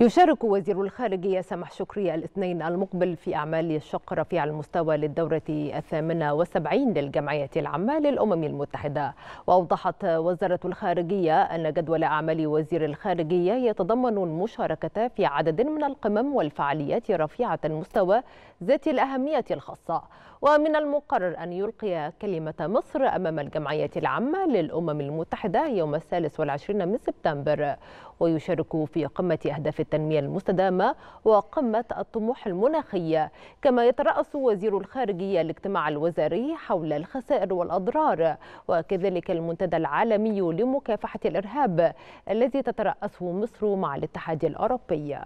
يشارك وزير الخارجية سمح شكري الاثنين المقبل في أعمال الشق رفيع المستوى للدورة الثامنة والسبعين للجمعية العامة للأمم المتحدة وأوضحت وزارة الخارجية أن جدول أعمال وزير الخارجية يتضمن المشاركة في عدد من القمم والفعاليات رفيعة المستوى ذات الأهمية الخاصة ومن المقرر أن يلقي كلمة مصر أمام الجمعية العامة للأمم المتحدة يوم الثالث والعشرين من سبتمبر ويشارك في قمة أهداف التنمية المستدامة وقمة الطموح المناخية كما يترأس وزير الخارجية الاجتماع الوزاري حول الخسائر والأضرار وكذلك المنتدى العالمي لمكافحة الإرهاب الذي تترأسه مصر مع الاتحاد الأوروبي